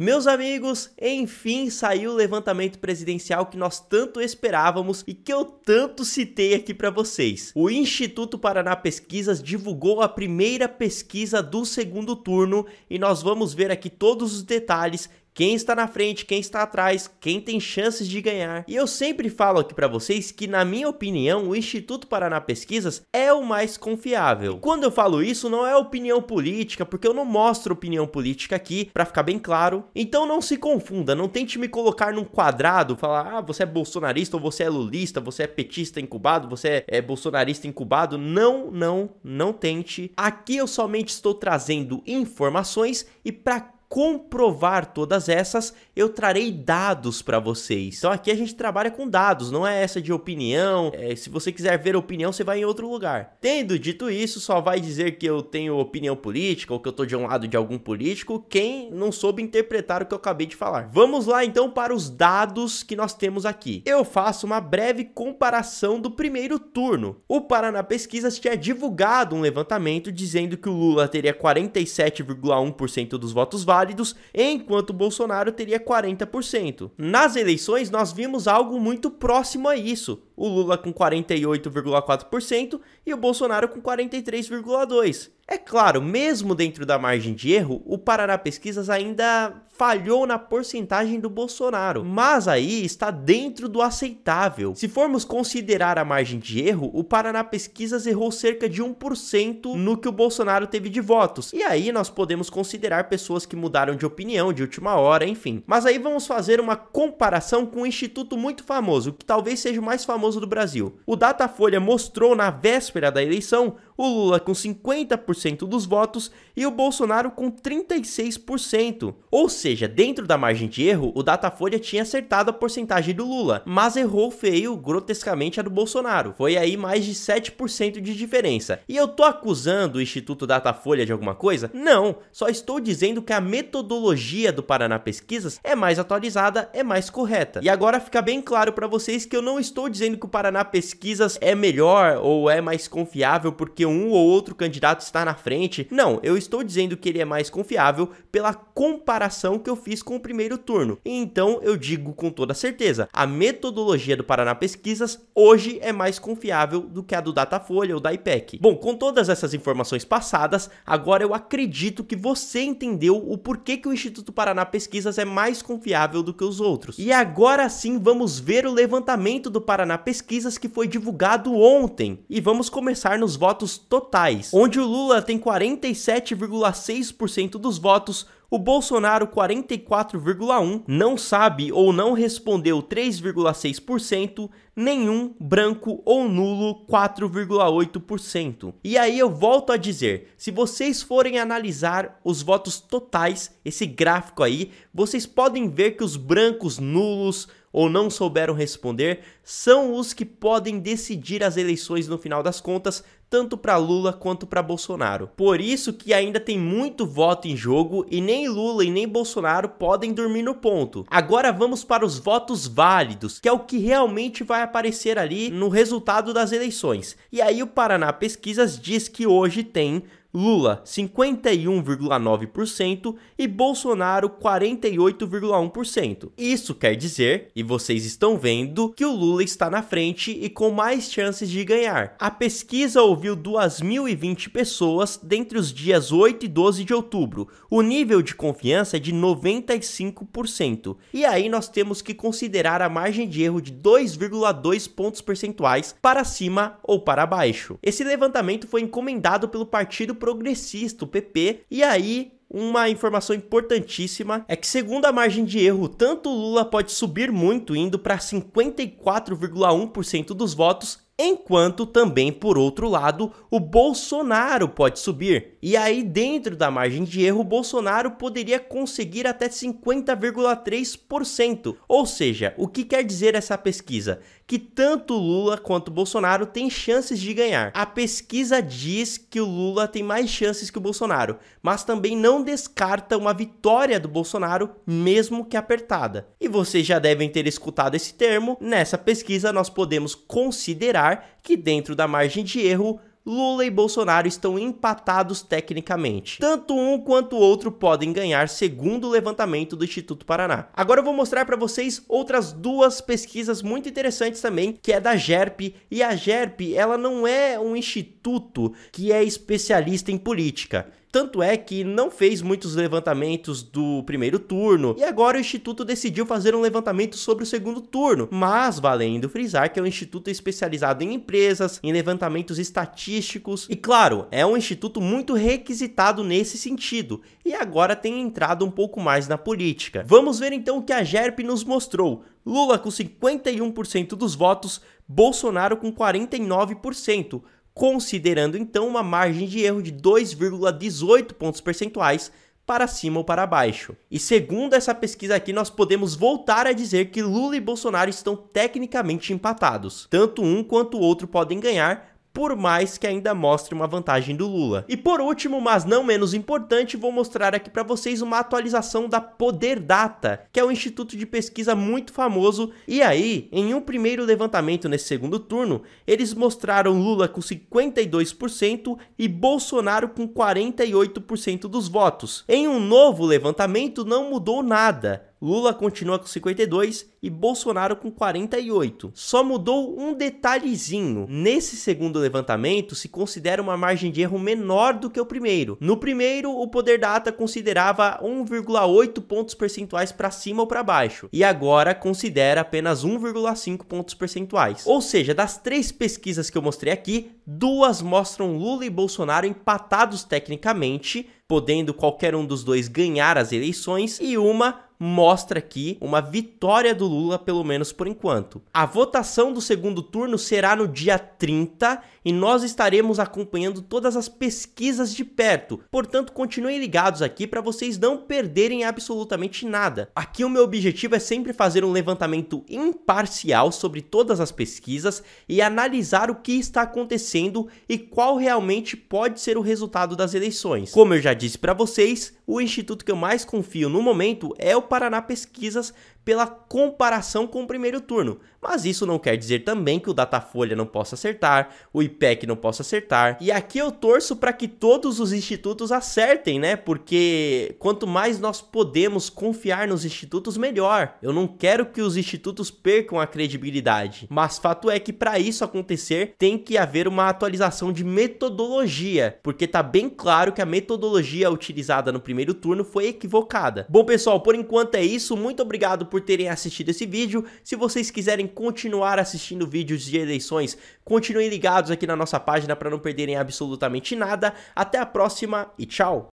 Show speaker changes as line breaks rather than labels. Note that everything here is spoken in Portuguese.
Meus amigos, enfim saiu o levantamento presidencial que nós tanto esperávamos e que eu tanto citei aqui para vocês. O Instituto Paraná Pesquisas divulgou a primeira pesquisa do segundo turno e nós vamos ver aqui todos os detalhes quem está na frente, quem está atrás, quem tem chances de ganhar. E eu sempre falo aqui para vocês que, na minha opinião, o Instituto Paraná Pesquisas é o mais confiável. E quando eu falo isso, não é opinião política, porque eu não mostro opinião política aqui, para ficar bem claro. Então não se confunda, não tente me colocar num quadrado, falar, ah, você é bolsonarista ou você é lulista, você é petista incubado, você é, é bolsonarista incubado. Não, não, não tente. Aqui eu somente estou trazendo informações e para comprovar todas essas, eu trarei dados para vocês. Então aqui a gente trabalha com dados, não é essa de opinião. É, se você quiser ver opinião, você vai em outro lugar. Tendo dito isso, só vai dizer que eu tenho opinião política ou que eu tô de um lado de algum político quem não soube interpretar o que eu acabei de falar. Vamos lá então para os dados que nós temos aqui. Eu faço uma breve comparação do primeiro turno. O Paraná Pesquisas tinha divulgado um levantamento dizendo que o Lula teria 47,1% dos votos válidos válidos, enquanto Bolsonaro teria 40%. Nas eleições, nós vimos algo muito próximo a isso. O Lula com 48,4% e o Bolsonaro com 43,2%. É claro, mesmo dentro da margem de erro, o Paraná Pesquisas ainda falhou na porcentagem do Bolsonaro, mas aí está dentro do aceitável. Se formos considerar a margem de erro, o Paraná Pesquisas errou cerca de 1% no que o Bolsonaro teve de votos. E aí nós podemos considerar pessoas que mudaram de opinião de última hora, enfim. Mas aí vamos fazer uma comparação com um instituto muito famoso, que talvez seja o mais famoso do Brasil. O Datafolha mostrou na véspera da eleição o Lula com 50% dos votos e o Bolsonaro com 36%. Ou seja, dentro da margem de erro, o Datafolha tinha acertado a porcentagem do Lula, mas errou feio, grotescamente, a do Bolsonaro. Foi aí mais de 7% de diferença. E eu tô acusando o Instituto Datafolha de alguma coisa? Não, só estou dizendo que a metodologia do Paraná Pesquisas é mais atualizada, é mais correta. E agora fica bem claro para vocês que eu não estou dizendo que o Paraná Pesquisas é melhor ou é mais confiável porque um ou outro candidato está na na frente. Não, eu estou dizendo que ele é mais confiável pela comparação que eu fiz com o primeiro turno. Então eu digo com toda certeza, a metodologia do Paraná Pesquisas hoje é mais confiável do que a do Datafolha ou da IPEC. Bom, com todas essas informações passadas, agora eu acredito que você entendeu o porquê que o Instituto Paraná Pesquisas é mais confiável do que os outros. E agora sim vamos ver o levantamento do Paraná Pesquisas que foi divulgado ontem. E vamos começar nos votos totais, onde o Lula Lula tem 47,6% dos votos, o Bolsonaro 44,1%, não sabe ou não respondeu 3,6%, nenhum, branco ou nulo 4,8%. E aí eu volto a dizer, se vocês forem analisar os votos totais, esse gráfico aí, vocês podem ver que os brancos, nulos, ou não souberam responder são os que podem decidir as eleições no final das contas, tanto para Lula quanto para Bolsonaro. Por isso que ainda tem muito voto em jogo e nem Lula e nem Bolsonaro podem dormir no ponto. Agora vamos para os votos válidos, que é o que realmente vai aparecer ali no resultado das eleições. E aí o Paraná Pesquisas diz que hoje tem Lula 51,9% e Bolsonaro 48,1%. Isso quer dizer, e vocês estão vendo, que o Lula está na frente e com mais chances de ganhar. A pesquisa ouviu 2.020 pessoas dentre os dias 8 e 12 de outubro. O nível de confiança é de 95%. E aí nós temos que considerar a margem de erro de 2,2 pontos percentuais para cima ou para baixo. Esse levantamento foi encomendado pelo Partido Progressista, o PP. E aí, uma informação importantíssima é que, segundo a margem de erro, tanto Lula pode subir muito, indo para 54,1% dos votos, Enquanto também, por outro lado, o Bolsonaro pode subir. E aí, dentro da margem de erro, o Bolsonaro poderia conseguir até 50,3%. Ou seja, o que quer dizer essa pesquisa? Que tanto Lula quanto Bolsonaro têm chances de ganhar. A pesquisa diz que o Lula tem mais chances que o Bolsonaro, mas também não descarta uma vitória do Bolsonaro, mesmo que apertada. E vocês já devem ter escutado esse termo. Nessa pesquisa, nós podemos considerar lembrar que dentro da margem de erro, Lula e Bolsonaro estão empatados tecnicamente. Tanto um quanto o outro podem ganhar, segundo o levantamento do Instituto Paraná. Agora eu vou mostrar para vocês outras duas pesquisas muito interessantes também, que é da GERP, e a GERP, ela não é um instituto que é especialista em política. Tanto é que não fez muitos levantamentos do primeiro turno, e agora o Instituto decidiu fazer um levantamento sobre o segundo turno, mas valendo frisar que é um instituto especializado em empresas, em levantamentos estatísticos, e claro, é um instituto muito requisitado nesse sentido, e agora tem entrado um pouco mais na política. Vamos ver então o que a GERP nos mostrou. Lula com 51% dos votos, Bolsonaro com 49% considerando então uma margem de erro de 2,18 pontos percentuais para cima ou para baixo. E segundo essa pesquisa aqui, nós podemos voltar a dizer que Lula e Bolsonaro estão tecnicamente empatados. Tanto um quanto o outro podem ganhar, por mais que ainda mostre uma vantagem do Lula. E por último, mas não menos importante, vou mostrar aqui para vocês uma atualização da Poder Data, que é um instituto de pesquisa muito famoso. E aí, em um primeiro levantamento nesse segundo turno, eles mostraram Lula com 52% e Bolsonaro com 48% dos votos. Em um novo levantamento não mudou nada. Lula continua com 52 e Bolsonaro com 48. Só mudou um detalhezinho. Nesse segundo levantamento, se considera uma margem de erro menor do que o primeiro. No primeiro, o Poder Data considerava 1,8 pontos percentuais para cima ou para baixo, e agora considera apenas 1,5 pontos percentuais. Ou seja, das três pesquisas que eu mostrei aqui, duas mostram Lula e Bolsonaro empatados tecnicamente, podendo qualquer um dos dois ganhar as eleições, e uma mostra aqui uma vitória do Lula, pelo menos por enquanto. A votação do segundo turno será no dia 30 e nós estaremos acompanhando todas as pesquisas de perto. Portanto, continuem ligados aqui para vocês não perderem absolutamente nada. Aqui o meu objetivo é sempre fazer um levantamento imparcial sobre todas as pesquisas e analisar o que está acontecendo e qual realmente pode ser o resultado das eleições. Como eu já disse para vocês, o instituto que eu mais confio no momento é o Paraná Pesquisas pela comparação com o primeiro turno. Mas isso não quer dizer também que o Datafolha não possa acertar, o IPEC não possa acertar. E aqui eu torço para que todos os institutos acertem, né? Porque quanto mais nós podemos confiar nos institutos, melhor. Eu não quero que os institutos percam a credibilidade. Mas fato é que para isso acontecer, tem que haver uma atualização de metodologia, porque tá bem claro que a metodologia utilizada no primeiro turno foi equivocada. Bom, pessoal, por enquanto é isso. Muito obrigado por por terem assistido esse vídeo. Se vocês quiserem continuar assistindo vídeos de eleições, continuem ligados aqui na nossa página para não perderem absolutamente nada. Até a próxima e tchau!